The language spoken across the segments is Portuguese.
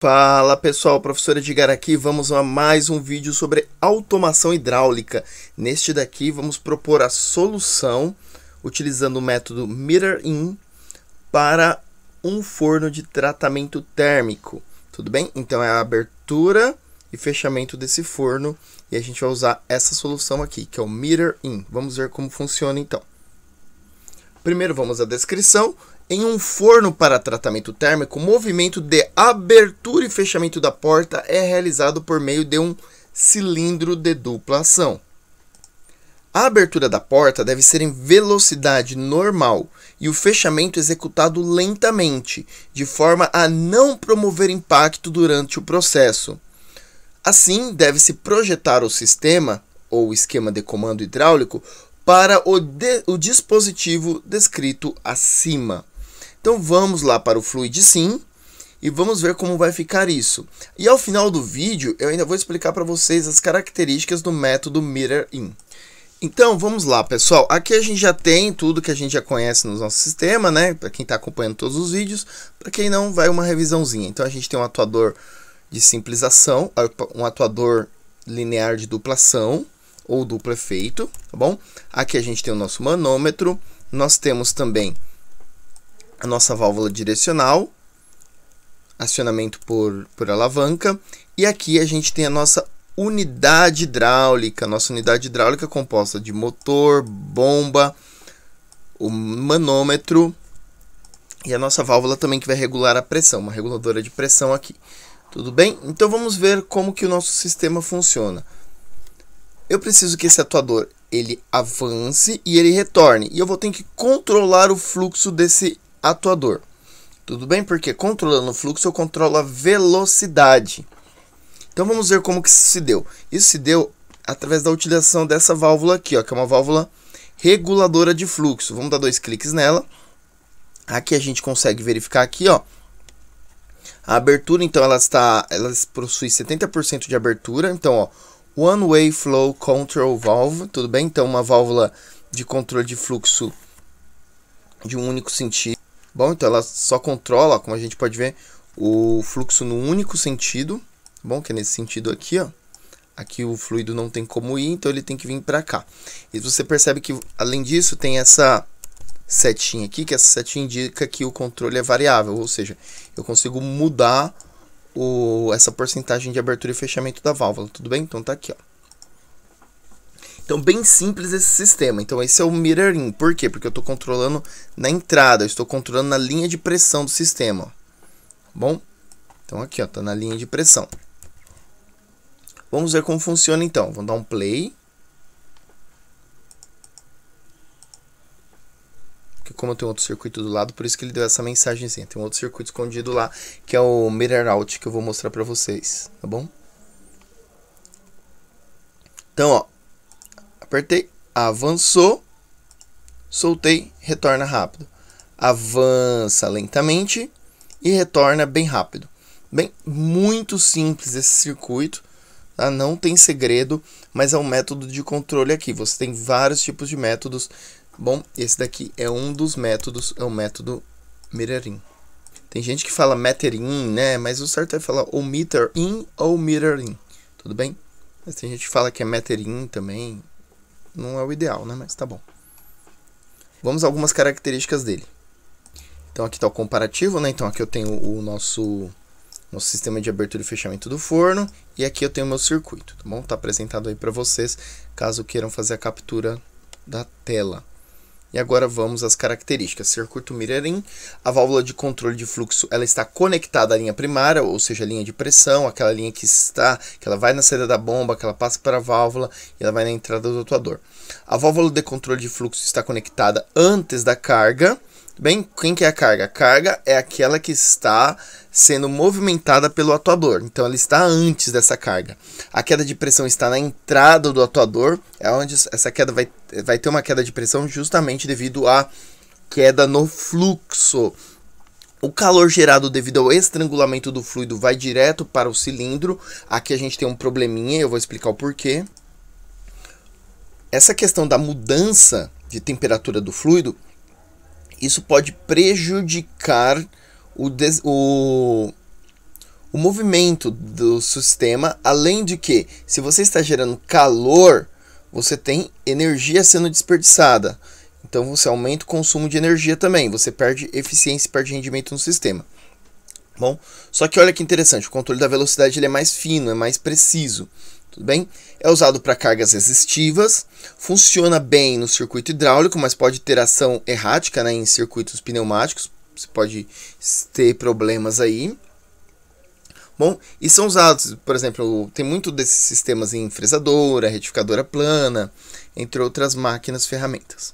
Fala pessoal, professora Edgar aqui, vamos a mais um vídeo sobre automação hidráulica. Neste daqui vamos propor a solução utilizando o método Mirror-In para um forno de tratamento térmico, tudo bem? Então é a abertura e fechamento desse forno e a gente vai usar essa solução aqui, que é o Mirror-In. Vamos ver como funciona então. Primeiro vamos à descrição em um forno para tratamento térmico, o movimento de abertura e fechamento da porta é realizado por meio de um cilindro de dupla ação. A abertura da porta deve ser em velocidade normal e o fechamento executado lentamente, de forma a não promover impacto durante o processo. Assim, deve-se projetar o sistema ou esquema de comando hidráulico para o, de, o dispositivo descrito acima. Então vamos lá para o Fluid Sim e vamos ver como vai ficar isso. E ao final do vídeo eu ainda vou explicar para vocês as características do método Mirror In. Então vamos lá pessoal, aqui a gente já tem tudo que a gente já conhece no nosso sistema, né? Para quem está acompanhando todos os vídeos, para quem não vai uma revisãozinha. Então a gente tem um atuador de simplização, um atuador linear de duplação ou duplo efeito, tá bom? Aqui a gente tem o nosso manômetro, nós temos também a nossa válvula direcional, acionamento por, por alavanca, e aqui a gente tem a nossa unidade hidráulica, nossa unidade hidráulica é composta de motor, bomba, o manômetro e a nossa válvula também que vai regular a pressão, uma reguladora de pressão aqui. Tudo bem? Então vamos ver como que o nosso sistema funciona. Eu preciso que esse atuador ele avance e ele retorne. E eu vou ter que controlar o fluxo desse atuador. Tudo bem? Porque controlando o fluxo eu controlo a velocidade. Então vamos ver como que isso se deu. Isso se deu através da utilização dessa válvula aqui, ó, que é uma válvula reguladora de fluxo. Vamos dar dois cliques nela. Aqui a gente consegue verificar aqui, ó. A abertura, então, ela está, ela possui 70% de abertura. Então, ó, One Way Flow Control Valve, tudo bem? Então, uma válvula de controle de fluxo de um único sentido. Bom, então ela só controla, como a gente pode ver, o fluxo no único sentido, bom, que é nesse sentido aqui, ó. Aqui o fluido não tem como ir, então ele tem que vir para cá. E você percebe que, além disso, tem essa setinha aqui, que essa setinha indica que o controle é variável, ou seja, eu consigo mudar o, essa porcentagem de abertura e fechamento da válvula, tudo bem? Então tá aqui, ó. Então, bem simples esse sistema. Então, esse é o mirroring. Por quê? Porque eu estou controlando na entrada, eu estou controlando na linha de pressão do sistema. Tá bom? Então, aqui, ó, está na linha de pressão. Vamos ver como funciona então. Vamos dar um play. Porque como eu tenho outro circuito do lado, por isso que ele deu essa mensagenzinha. Tem um outro circuito escondido lá, que é o mirror out, que eu vou mostrar para vocês, tá bom? Então, ó, Apertei, avançou, soltei, retorna rápido. Avança lentamente e retorna bem rápido. Bem, muito simples esse circuito, tá? não tem segredo, mas é um método de controle aqui. Você tem vários tipos de métodos. Bom, esse daqui é um dos métodos, é o método Mirroring. Tem gente que fala meterin né? Mas o certo é falar ou meter in ou mirroring, tudo bem? Mas tem gente que fala que é meterin também, não é o ideal, né? Mas tá bom. Vamos a algumas características dele. Então aqui está o comparativo, né? Então aqui eu tenho o nosso, nosso sistema de abertura e fechamento do forno. E aqui eu tenho o meu circuito, tá bom? Está apresentado aí para vocês, caso queiram fazer a captura da tela. E agora vamos às características. Circuito Mirarim, a válvula de controle de fluxo, ela está conectada à linha primária, ou seja, a linha de pressão, aquela linha que está, que ela vai na saída da bomba, que ela passa para a válvula e ela vai na entrada do atuador. A válvula de controle de fluxo está conectada antes da carga, bem? Quem que é a carga? A carga é aquela que está sendo movimentada pelo atuador. Então ela está antes dessa carga. A queda de pressão está na entrada do atuador, é onde essa queda vai, vai ter uma queda de pressão justamente devido à queda no fluxo. O calor gerado devido ao estrangulamento do fluido vai direto para o cilindro. Aqui a gente tem um probleminha, eu vou explicar o porquê. Essa questão da mudança de temperatura do fluido isso pode prejudicar o, des, o, o movimento do sistema, além de que, se você está gerando calor, você tem energia sendo desperdiçada. Então você aumenta o consumo de energia também, você perde eficiência, perde rendimento no sistema. Bom, só que olha que interessante, o controle da velocidade ele é mais fino, é mais preciso tudo bem? É usado para cargas resistivas, funciona bem no circuito hidráulico, mas pode ter ação errática né, em circuitos pneumáticos, você pode ter problemas aí. Bom, e são usados, por exemplo, tem muito desses sistemas em fresadora, retificadora plana, entre outras máquinas ferramentas.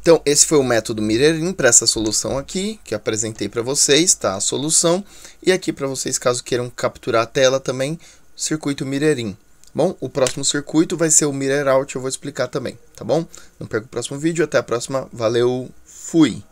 Então, esse foi o método Mirerin para essa solução aqui, que apresentei para vocês, tá? A solução. E aqui para vocês, caso queiram capturar a tela também, circuito Mirerin. Bom, o próximo circuito vai ser o Mirror Out, eu vou explicar também, tá bom? Não perca o próximo vídeo, até a próxima, valeu, fui!